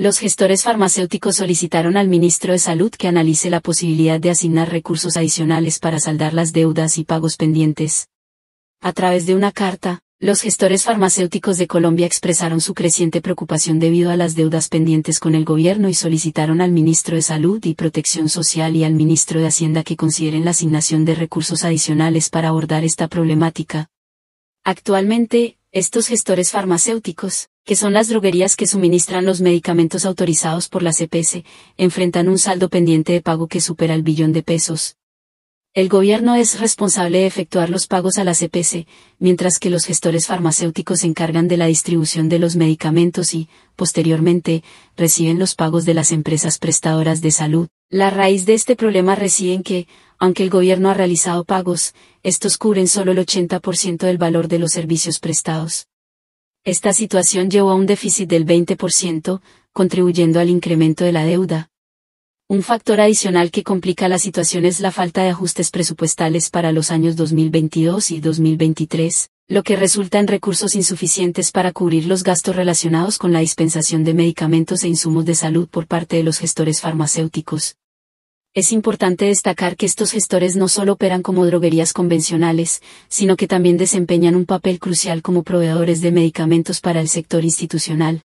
Los gestores farmacéuticos solicitaron al ministro de Salud que analice la posibilidad de asignar recursos adicionales para saldar las deudas y pagos pendientes. A través de una carta, los gestores farmacéuticos de Colombia expresaron su creciente preocupación debido a las deudas pendientes con el gobierno y solicitaron al ministro de Salud y Protección Social y al ministro de Hacienda que consideren la asignación de recursos adicionales para abordar esta problemática. Actualmente, estos gestores farmacéuticos, que son las droguerías que suministran los medicamentos autorizados por la CPS, enfrentan un saldo pendiente de pago que supera el billón de pesos. El gobierno es responsable de efectuar los pagos a la CPC, mientras que los gestores farmacéuticos se encargan de la distribución de los medicamentos y, posteriormente, reciben los pagos de las empresas prestadoras de salud. La raíz de este problema reside en que, aunque el gobierno ha realizado pagos, estos cubren solo el 80% del valor de los servicios prestados. Esta situación llevó a un déficit del 20%, contribuyendo al incremento de la deuda. Un factor adicional que complica la situación es la falta de ajustes presupuestales para los años 2022 y 2023, lo que resulta en recursos insuficientes para cubrir los gastos relacionados con la dispensación de medicamentos e insumos de salud por parte de los gestores farmacéuticos, es importante destacar que estos gestores no solo operan como droguerías convencionales, sino que también desempeñan un papel crucial como proveedores de medicamentos para el sector institucional,